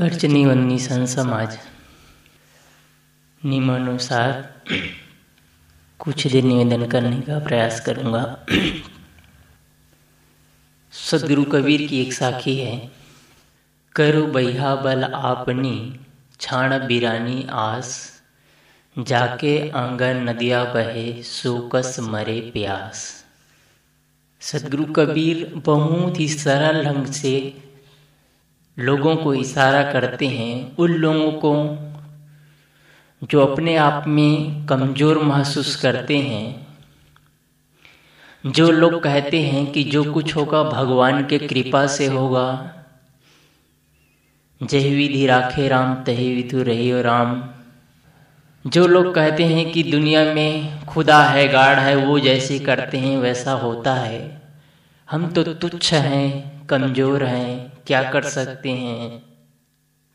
अर्चनी वन्नी सन समाज नियमानुसार कुछ दिन निवेदन करने का प्रयास करूंगा सदगुरु कबीर की एक साखी है करो बहिया बल आपनी छाण बिरानी आस जाके आंगन नदिया बहे सोकस मरे प्यास सदगुरु कबीर बहुत ही सरल ढंग से लोगों को इशारा करते हैं उन लोगों को जो अपने आप में कमज़ोर महसूस करते हैं जो लोग कहते हैं कि जो कुछ होगा भगवान के कृपा से होगा जय विधि राखे राम तहे विधु रही राम जो लोग कहते हैं कि दुनिया में खुदा है गाढ़ है वो जैसे करते हैं वैसा होता है हम तो तुच्छ हैं कमज़ोर हैं क्या कर सकते हैं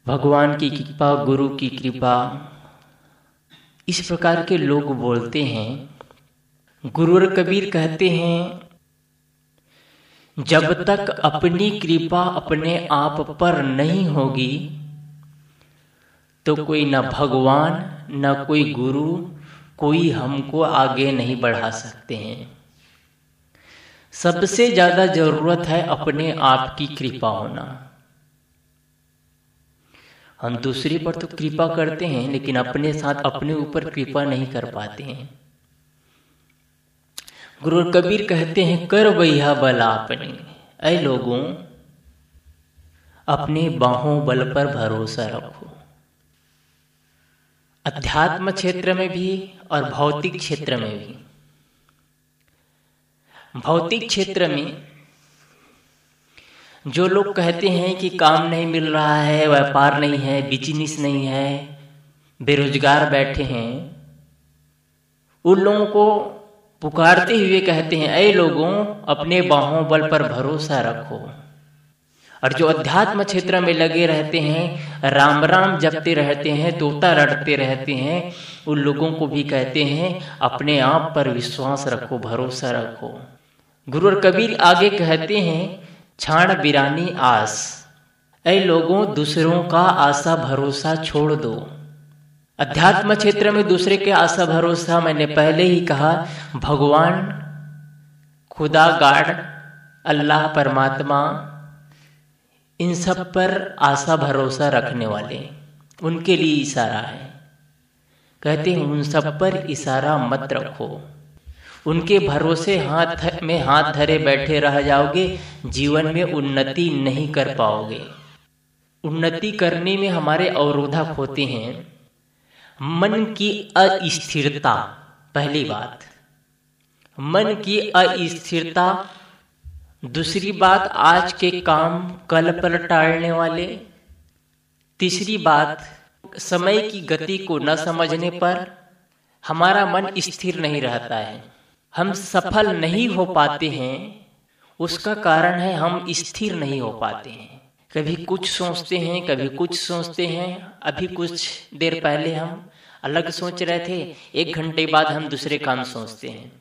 भगवान की कृपा गुरु की कृपा इस प्रकार के लोग बोलते हैं और कबीर कहते हैं जब तक अपनी कृपा अपने आप पर नहीं होगी तो कोई ना भगवान न कोई गुरु कोई हमको आगे नहीं बढ़ा सकते हैं सबसे ज्यादा जरूरत है अपने आप की कृपा होना हम दूसरे पर तो कृपा करते हैं लेकिन अपने साथ अपने ऊपर कृपा नहीं कर पाते हैं गुरु कबीर कहते हैं कर बैहा बला अपने ऐ लोगों अपने बाहों बल पर भरोसा रखो अध्यात्म क्षेत्र में भी और भौतिक क्षेत्र में भी भौतिक क्षेत्र में जो लोग कहते हैं कि काम नहीं मिल रहा है व्यापार नहीं है बिजनेस नहीं है बेरोजगार बैठे हैं उन लोगों को पुकारते हुए कहते हैं ऐ लोगों अपने बाहों बल पर भरोसा रखो और जो अध्यात्म क्षेत्र में लगे रहते हैं राम राम जपते रहते हैं तोता रटते रहते हैं उन लोगों को भी कहते हैं अपने आप पर विश्वास रखो भरोसा रखो गुरु और कबीर आगे कहते हैं छाण बिरानी आस ऐ लोगों दूसरों का आशा भरोसा छोड़ दो अध्यात्म क्षेत्र में दूसरे के आशा भरोसा मैंने पहले ही कहा भगवान खुदा गाड अल्लाह परमात्मा इन सब पर आशा भरोसा रखने वाले उनके लिए इशारा है कहते हैं उन सब पर इशारा मत रखो उनके भरोसे हाथ में हाथ धरे बैठे रह जाओगे जीवन में उन्नति नहीं कर पाओगे उन्नति करने में हमारे अवरोधक होते हैं मन की अस्थिरता पहली बात मन की अस्थिरता दूसरी बात आज के काम कल पर टालने वाले तीसरी बात समय की गति को न समझने पर हमारा मन स्थिर नहीं रहता है हम सफल नहीं हो पाते हैं उसका कारण है हम स्थिर नहीं हो पाते हैं कभी कुछ सोचते हैं कभी कुछ सोचते हैं अभी कुछ देर पहले हम अलग सोच रहे थे एक घंटे बाद हम दूसरे काम सोचते हैं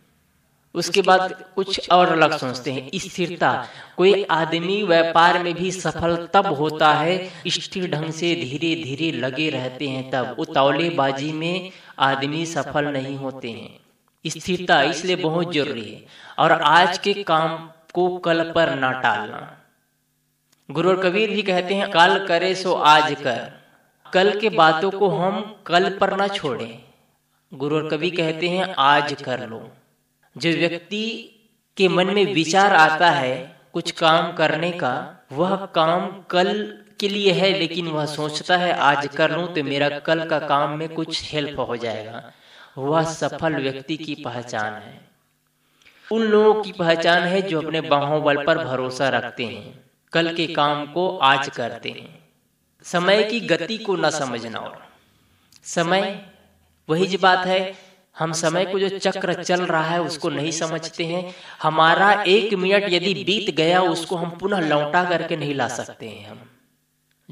उसके बाद कुछ और अलग सोचते हैं स्थिरता कोई आदमी व्यापार में भी सफल तब होता है स्थिर ढंग से धीरे धीरे लगे रहते हैं तब उतावलेबाजी में आदमी सफल नहीं होते हैं स्थिरता इसलिए बहुत जरूरी है और आज के काम को कल पर ना टालना गुरु कबीर भी कहते हैं कल करे सो आज कर कल के बातों को हम कल पर ना छोड़ें गुरु कवि कहते हैं आज कर लो जो व्यक्ति के मन में विचार आता है कुछ काम करने का वह काम कल के लिए है लेकिन वह सोचता है आज कर लूं तो मेरा कल का काम में कुछ हेल्प हो जाएगा वह सफल व्यक्ति की पहचान है उन लोगों की पहचान है जो अपने बाहोबल पर भरोसा रखते हैं कल के काम को आज करते हैं समय की गति को न समझना और समय वही जी बात है हम समय को जो चक्र चल रहा है उसको नहीं समझते हैं हमारा एक मिनट यदि बीत गया उसको हम पुनः लौटा करके नहीं ला सकते हैं हम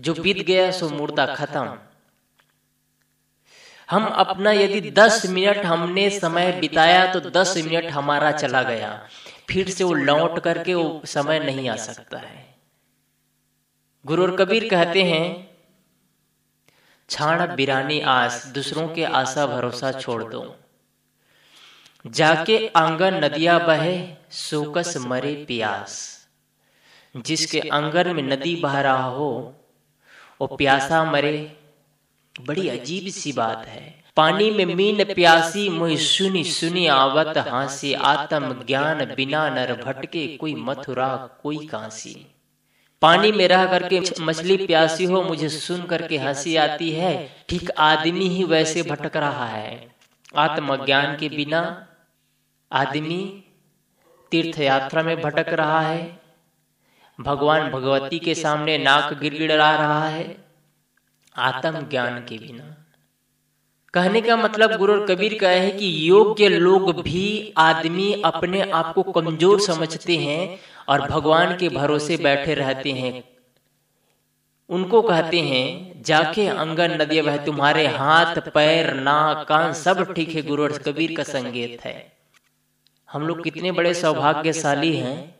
जो बीत गया सो मुर्दा खत्म हम अपना यदि दस मिनट हमने समय बिताया तो, तो दस मिनट हमारा चला गया फिर से वो लौट करके वो समय नहीं आ सकता है गुरु और कबीर कहते हैं छाण बिरानी आस दूसरों के आशा भरोसा छोड़ दो जाके आंगन नदिया बहे सोकस मरे प्यास जिसके आंगन में नदी बह रहा हो वो प्यासा मरे बड़ी अजीब सी बात है पानी में मीन प्यासी मुहि सुनी सुनी आवत हांसी आत्म ज्ञान बिना नर भटके कोई मथुरा कोई कांसी पानी में रह करके मछली प्यासी हो मुझे सुन करके हंसी आती है ठीक आदमी ही वैसे भटक रहा है आत्मज्ञान के बिना आदमी तीर्थ यात्रा में भटक रहा है भगवान भगवती के सामने नाक गिड़गिड़ा रहा है आत्म ज्ञान के बिना कहने का मतलब गुरु और कबीर का है कि योग्य लोग भी आदमी अपने आप को कमजोर समझते हैं और भगवान के भरोसे बैठे रहते हैं उनको कहते हैं जाके अंगन नदी वह तुम्हारे हाथ पैर नाक कान सब ठीक है गुरु कबीर का संगीत है हम लोग कितने बड़े सौभाग्यशाली हैं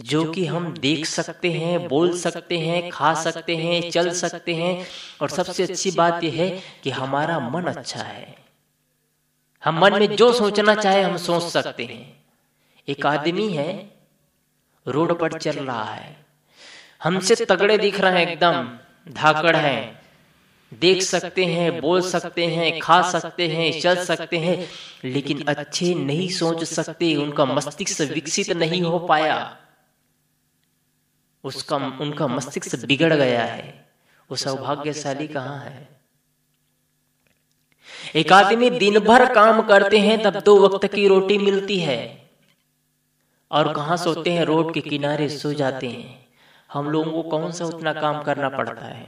जो कि हम देख सकते हैं बोल सकते हैं खा सकते हैं चल सकते हैं और सबसे अच्छी बात यह है कि हमारा मन अच्छा, अच्छा है हम मन में जो सोचना चाहे हम सोच सकते हैं एक आदमी है रोड पर चल रहा है हमसे तगड़े दिख रहे हैं एकदम धाकड़ है देख सकते हैं बोल सकते हैं खा सकते हैं चल सकते हैं लेकिन अच्छे नहीं सोच सकते उनका मस्तिष्क विकसित नहीं हो पाया उसका उनका मस्तिष्क बिगड़ गया है वो सौभाग्यशाली कहां है एक आदमी दिन भर काम करते हैं तब दो वक्त की रोटी मिलती है और कहां सोते हैं रोड के किनारे सो जाते हैं हम लोगों को कौन सा उतना काम करना पड़ता है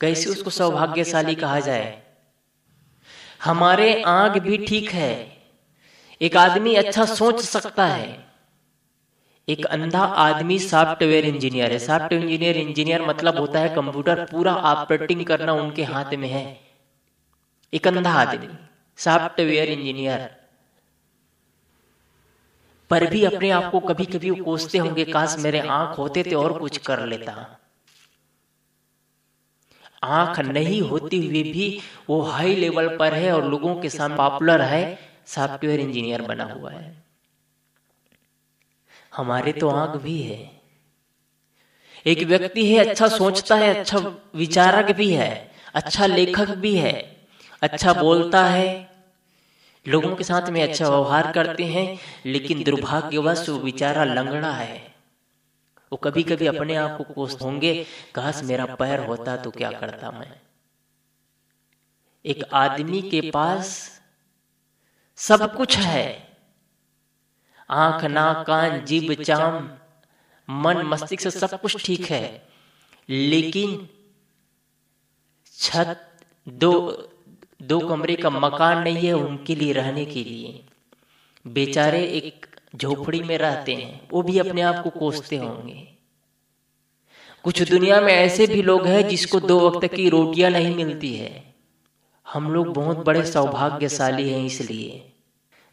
कैसे उसको सौभाग्यशाली कहा जाए हमारे आंख भी ठीक है एक आदमी अच्छा, अच्छा सोच सकता है एक अंधा आदमी सॉफ्टवेयर इंजीनियर है सॉफ्टवेयर इंजीनियर इंजीनियर मतलब होता है कंप्यूटर पूरा ऑपरेटिंग करना उनके हाथ में है एक अंधा आदमी सॉफ्टवेयर इंजीनियर पर भी अपने आप को कभी कभी कोसते होंगे काश मेरे आंख होते थे तो तो और कुछ कर लेता आंख नहीं होती हुई भी वो हाई लेवल पर है और लोगों के सामने पॉपुलर है सॉफ्टवेयर इंजीनियर बना हुआ है हमारे तो, तो आंख भी है एक व्यक्ति है अच्छा, अच्छा सोचता है अच्छा, अच्छा विचारक भी है अच्छा, अच्छा लेखक भी है अच्छा बोलता है लोगों के साथ में अच्छा व्यवहार करते हैं लेकिन दुर्भाग्यवश वो विचारा लंगड़ा है वो कभी कभी अपने आप को कोस होंगे घास मेरा पैर होता तो, तो क्या करता मैं एक आदमी के पास सब कुछ है आंख नाक कान जीभ चाम मन मस्तिष्क से सब कुछ ठीक है लेकिन छत दो दो कमरे का मकान नहीं है उनके लिए रहने के लिए बेचारे एक झोपड़ी में रहते हैं वो भी अपने आप को कोसते होंगे कुछ दुनिया में ऐसे भी लोग हैं जिसको दो वक्त की रोटियां नहीं मिलती है हम लोग बहुत बड़े सौभाग्यशाली हैं इसलिए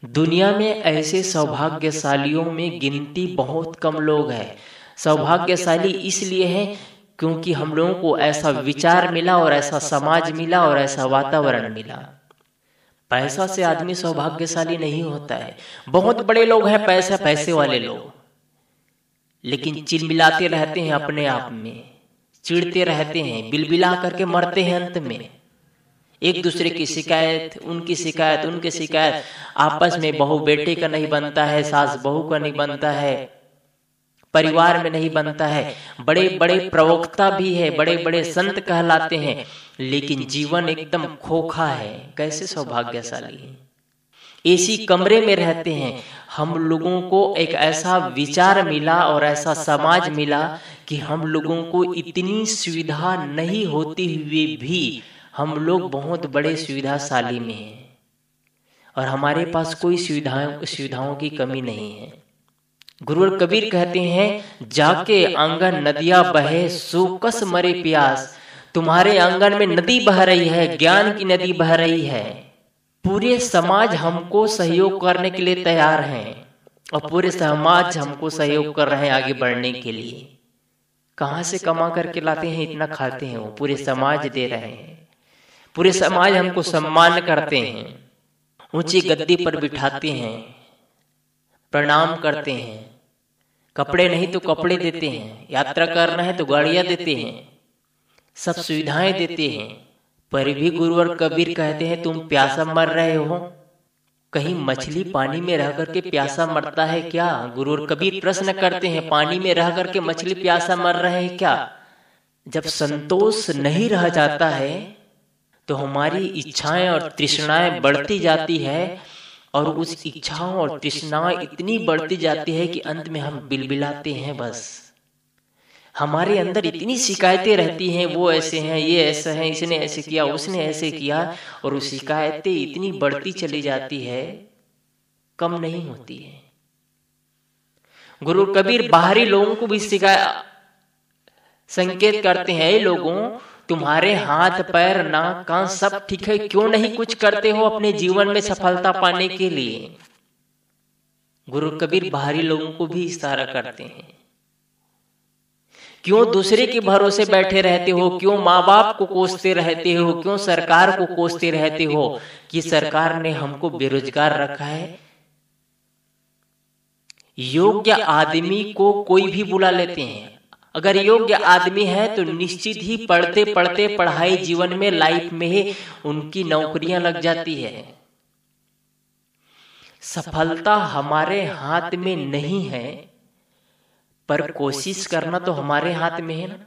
दुनिया में ऐसे सौभाग्यशालियों में गिनती बहुत कम लोग हैं सौभाग्यशाली इसलिए हैं क्योंकि हम लोगों को ऐसा विचार मिला और ऐसा समाज मिला और ऐसा वातावरण मिला पैसा से आदमी सौभाग्यशाली नहीं होता है बहुत बड़े लोग हैं पैसा पैसे वाले लोग लेकिन चिलमिलाते रहते हैं अपने आप में चिड़ते रहते हैं बिलबिला करके मरते हैं अंत में एक दूसरे की शिकायत उनकी शिकायत उनकी शिकायत आपस में बहू बेटे का नहीं बनता है सास बहू का नहीं बनता है परिवार में नहीं बनता है बड़े बड़े प्रवक्ता भी है बड़े बड़े संत कहलाते हैं लेकिन जीवन एकदम खोखा है कैसे सौभाग्यशाली है एसी कमरे में रहते हैं हम लोगों को एक ऐसा विचार मिला और ऐसा समाज मिला कि हम लोगों को इतनी सुविधा नहीं होती हुई भी हम लोग बहुत बड़े सुविधाशाली में हैं और हमारे पास कोई सुविधाओं सुविधाओं की कमी नहीं है गुरुवर कबीर कहते हैं जाके आंगन नदिया बहे सोकस मरे प्यास तुम्हारे आंगन में नदी बह रही है ज्ञान की नदी बह रही है पूरे समाज हमको सहयोग करने के लिए तैयार हैं और पूरे समाज हमको सहयोग कर रहे हैं आगे बढ़ने के लिए कहाँ से कमा करके लाते हैं इतना खाते हैं वो पूरे समाज दे रहे हैं पूरे समाज हमको सम्मान करते हैं ऊंची गद्दी पर बिठाते हैं प्रणाम करते हैं कपड़े नहीं तो, तो कपड़े देते हैं यात्रा करना है तो, तो गाड़िया देते हैं सब सुविधाएं देते हैं पर भी गुरुवर कबीर कहते हैं तुम प्यासा मर रहे हो कहीं मछली पानी में रह करके प्यासा मरता है क्या गुरु और कबीर प्रश्न करते हैं पानी में रह करके मछली प्यासा मर रहे हैं क्या जब संतोष नहीं रह जाता है तो, तो हमारी इच्छाएं और तृष्णाएं बढ़ती जाती है और उस इच्छाओं और तृष्णाएं इतनी बढ़ती जाती है कि अंत में हम बिलबिलाते हैं बस हमारे अंदर इतनी शिकायतें रहती हैं वो ऐसे हैं ये ऐसा है इसने ऐसे किया उसने ऐसे किया और शिकायतें इतनी बढ़ती चली जाती है कम नहीं होती है गुरु कबीर बाहरी लोगों को भी शिकायत संकेत करते हैं लोगों तुम्हारे हाथ पैर नाक कान सब ठीक है क्यों नहीं कुछ करते हो अपने जीवन में सफलता पाने के लिए गुरु कबीर बाहरी लोगों को भी इशारा करते हैं क्यों दूसरे के भरोसे बैठे रहते हो क्यों माँ बाप को कोसते रहते हो क्यों सरकार को कोसते रहते हो कि सरकार ने हमको बेरोजगार रखा है योग्य आदमी को कोई भी बुला लेते हैं अगर योग्य आदमी है तो, तो निश्चित ही पढ़ते पढ़ते पढ़ाई जीवन में लाइफ में ही उनकी नौकरियां लग जाती है सफलता हमारे हाथ में नहीं है पर कोशिश करना तो, तो हमारे हाथ में है ना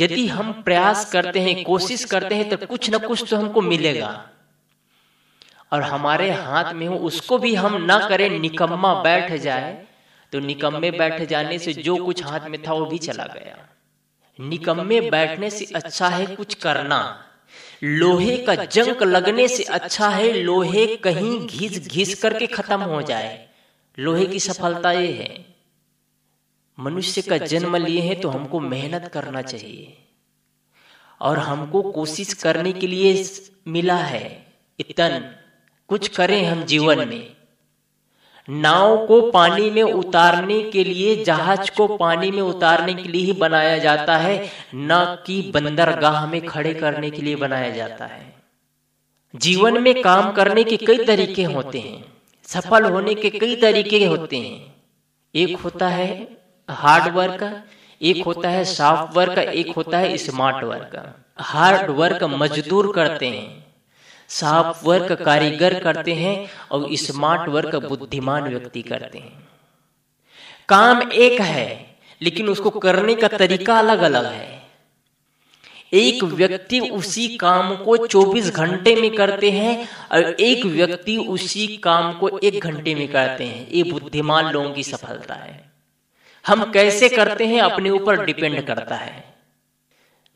यदि हम प्रयास करते हैं कोशिश करते हैं तो, तो कुछ ना कुछ तो हमको मिलेगा और हमारे हाथ में हो उसको भी हम ना करें निकम्मा बैठ जाए तो निकम्मे बैठ जाने से जो कुछ हाथ में था वो भी चला गया निकम्मे बैठने से अच्छा है कुछ करना लोहे का जंक लगने से अच्छा है लोहे कहीं घिस घिस करके खत्म हो जाए लोहे की सफलता ये है मनुष्य का जन्म लिए है तो हमको मेहनत करना चाहिए और हमको कोशिश करने के लिए मिला है इतन कुछ करें हम जीवन में नाव को पानी में उतारने के लिए जहाज को पानी में उतारने के लिए ही बनाया जाता है न कि बंदरगाह में खड़े करने के लिए बनाया जाता है जीवन में काम करने के कई तरीके होते हैं सफल होने के कई तरीके होते हैं एक होता है हार्ड वर्क एक होता है सॉफ्ट वर्क एक होता है स्मार्ट वर्क हार्ड वर्क मजदूर करते हैं साफ वर्क कारीगर करते हैं और स्मार्ट वर्क बुद्धिमान व्यक्ति करते हैं काम एक है लेकिन उसको करने का तरीका अलग अलग है एक व्यक्ति उसी काम को 24 घंटे में करते हैं और एक व्यक्ति उसी काम को एक घंटे में करते हैं ये बुद्धिमान लोगों की सफलता है हम कैसे करते हैं अपने ऊपर डिपेंड करता है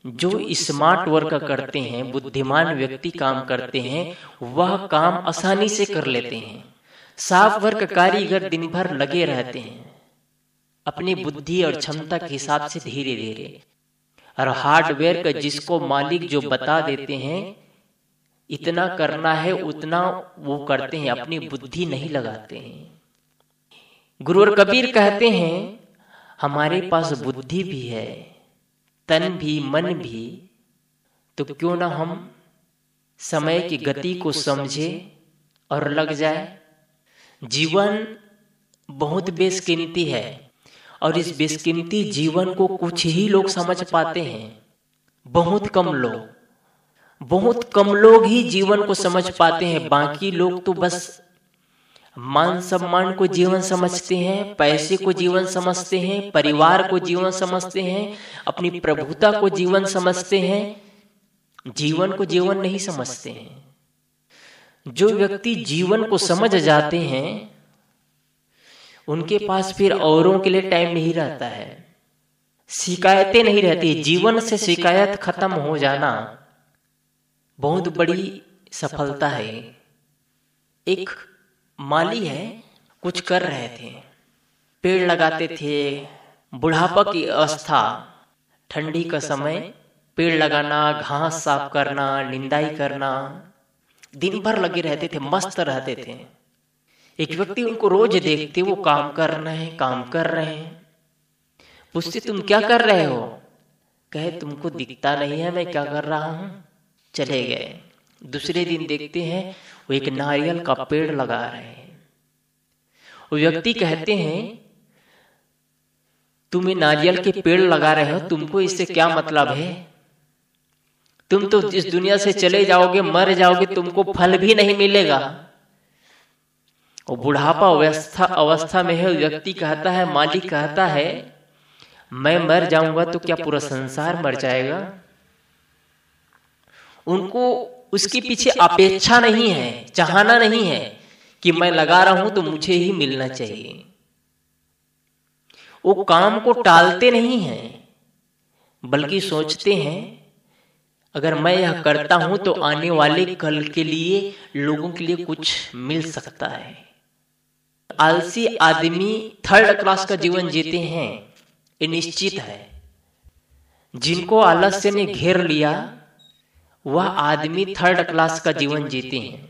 जो स्मार्ट वर्क करते हैं बुद्धिमान व्यक्ति काम करते हैं वह काम आसानी से कर लेते हैं साफ वर्क कारीगर दिन भर लगे रहते हैं अपनी बुद्धि और क्षमता के हिसाब से धीरे धीरे और हार्डवेयर का जिसको मालिक जो बता देते हैं इतना करना है उतना वो करते हैं अपनी बुद्धि नहीं लगाते हैं गुरु और कबीर कहते हैं हमारे पास बुद्धि भी है तन भी मन भी तो क्यों ना हम समय की गति को समझे और लग जाए जीवन बहुत बेसकीमती है और इस बेसकीमती जीवन को कुछ ही लोग समझ पाते हैं बहुत कम लोग बहुत कम लोग ही जीवन को समझ पाते हैं बाकी लोग तो बस मान सम्मान को जीवन समझते हैं पैसे को जीवन समझते हैं परिवार को जीवन समझते हैं अपनी प्रभुता को जीवन समझते हैं जीवन को जीवन नहीं समझते हैं जो व्यक्ति जीवन को समझ जाते हैं उनके पास फिर औरों के लिए टाइम नहीं रहता है शिकायतें नहीं रहती जीवन से शिकायत खत्म हो जाना बहुत बड़ी सफलता है एक माली है कुछ कर रहे थे पेड़ लगाते थे बुढ़ापा की अवस्था ठंडी का समय पेड़ लगाना घास साफ करना निंदाई करना दिन भर लगे रहते थे मस्त रहते थे एक व्यक्ति उनको रोज देखते वो काम कर रहे हैं काम कर रहे हैं पूछते तुम क्या कर रहे हो कहे तुमको दिखता नहीं है मैं क्या कर रहा हूं चले गए दूसरे दिन देखते हैं वो एक नारियल का पेड़ लगा रहे हैं वो व्यक्ति कहते हैं तुम ये नारियल के पेड़ लगा रहे हो तुमको इससे क्या मतलब है तुम तो इस दुनिया से चले जाओगे मर जाओगे तुमको फल भी नहीं मिलेगा वो बुढ़ापा अवस्था अवस्था में है व्यक्ति कहता है मालिक कहता है मैं मर जाऊंगा तो क्या पूरा संसार मर जाएगा उनको उसके पीछे अपेक्षा नहीं है चाहना नहीं है कि मैं लगा रहा तो तो हूं तो मुझे ही मिलना चाहिए वो काम को टालते नहीं है बल्कि सोचते हैं अगर मैं यह करता हूं तो आने वाले कल के लिए लोगों के लिए कुछ मिल सकता है आलसी आदमी थर्ड क्लास का जीवन जीते हैं निश्चित है जिनको आलस्य ने घेर लिया वह आदमी थर्ड क्लास का जीवन जीते हैं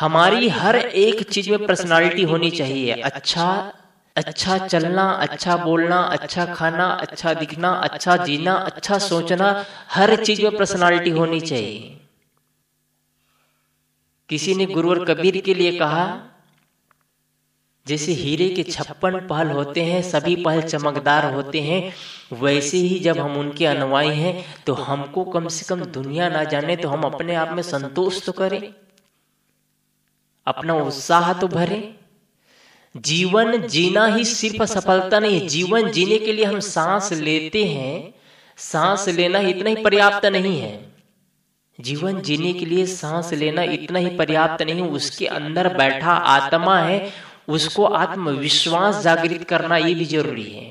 हमारी हर एक चीज में पर्सनालिटी होनी चाहिए अच्छा अच्छा, अच्छा, अच्छा चलना अच्छा, अच्छा बोलना अच्छा खाना अच्छा दिखना अच्छा जीना अच्छा सोचना हर चीज में पर्सनालिटी होनी चाहिए किसी ने गुरुवर कबीर के लिए कहा जैसे हीरे के छप्पन पहल होते हैं सभी पहल चमकदार होते हैं वैसे ही जब हम उनके अनुवाई तो हैं तो हमको कम से कम दुनिया ना जाने तो, तो हम अपने आप में संतोष तो करें अपना उत्साह तो, तो भरे जीवन जीना ही सिर्फ सफलता नहीं है जीवन जीने के लिए हम सांस लेते हैं सांस लेना इतना ही पर्याप्त नहीं है जीवन जीने के लिए सांस लेना इतना ही पर्याप्त नहीं उसके अंदर बैठा आत्मा है उसको आत्मविश्वास जागृत करना ये भी जरूरी है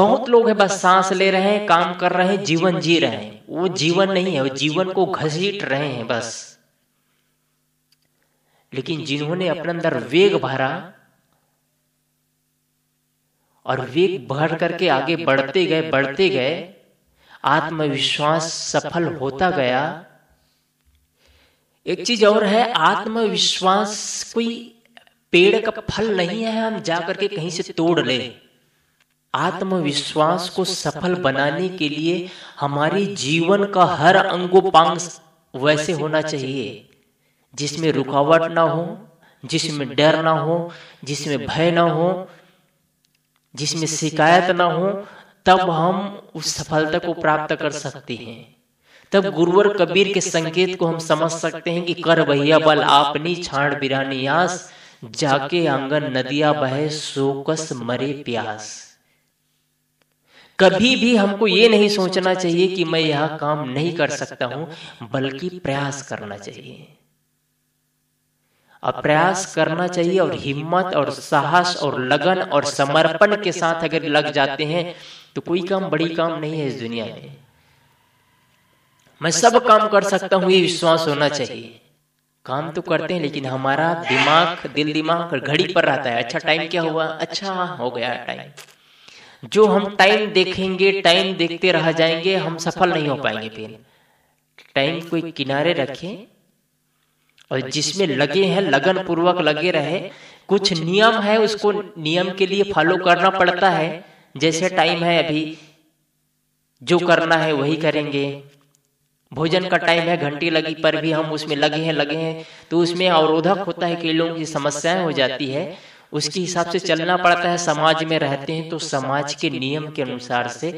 बहुत लोग है बस सांस ले रहे हैं काम कर रहे हैं जीवन जी रहे हैं वो जीवन नहीं है वो जीवन को घसीट रहे हैं बस लेकिन जिन्होंने अपने अंदर वेग भरा और वेग भर करके आगे बढ़ते गए बढ़ते गए आत्मविश्वास सफल होता गया एक चीज और है आत्मविश्वास कोई पेड़ का फल नहीं है हम जा करके कहीं से तोड़ ले आत्मविश्वास को सफल बनाने के लिए हमारे जीवन का हर अंगोपांग वैसे होना चाहिए जिसमें रुकावट ना हो जिसमें डर ना हो जिसमें भय ना हो जिसमें शिकायत ना हो तब हम उस सफलता को प्राप्त कर सकते हैं तब गुरुवर कबीर के संकेत को हम समझ सकते हैं कि कर भैया बल आपनी छाण बिरानी आस जाके आंगन नदिया बहे सोकस मरे प्यास कभी भी हमको ये नहीं सोचना चाहिए कि मैं यह काम नहीं कर सकता हूं बल्कि प्रयास करना चाहिए अब प्रयास करना चाहिए और हिम्मत और साहस और लगन और समर्पण के साथ अगर लग जाते हैं तो कोई काम बड़ी काम नहीं है इस दुनिया में मैं सब काम कर सकता हूँ ये विश्वास होना चाहिए काम तो करते हैं लेकिन हमारा दिमाग दिल दिमाग घड़ी पर रहता है अच्छा टाइम क्या हुआ अच्छा हो गया टाइम जो हम टाइम देखेंगे टाइम देखते रह जाएंगे हम सफल नहीं हो पाएंगे फिर टाइम को एक किनारे रखें और जिसमें लगे हैं लगन पूर्वक लगे रहे कुछ नियम है उसको नियम के लिए फॉलो करना पड़ता है जैसे टाइम है अभी जो करना है वही करेंगे भोजन का टाइम है घंटी लगी पर भी हम उसमें लगे हैं लगे हैं तो उसमें अवरोधक होता है कई लोगों की समस्याएं हो जाती है उसके हिसाब से चलना पड़ता है समाज में रहते हैं तो समाज के नियम के अनुसार से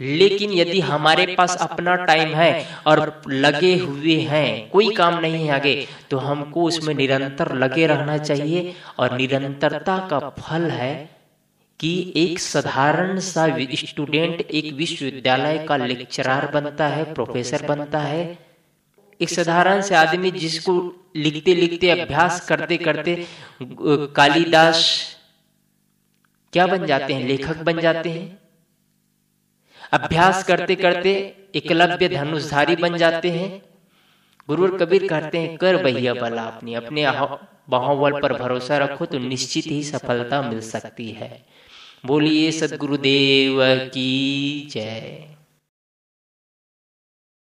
लेकिन यदि हमारे पास अपना टाइम है और लगे हुए हैं कोई काम नहीं है आगे तो हमको उसमें निरंतर लगे रहना चाहिए और निरंतरता का फल है कि एक साधारण सा स्टूडेंट एक विश्वविद्यालय का लेक्चरर बनता है प्रोफेसर बनता है एक साधारण से आदमी जिसको लिखते लिखते अभ्यास करते करते कालिदास क्या बन जाते हैं लेखक बन जाते हैं अभ्यास करते करते एकलव्य धनुषधारी बन जाते हैं गुरु कबीर कहते हैं कर बहिया बला अपनी अपने बाहुबल पर भरोसा रखो तो निश्चित ही सफलता मिल सकती है बोलिए सदगुरुदेव की जय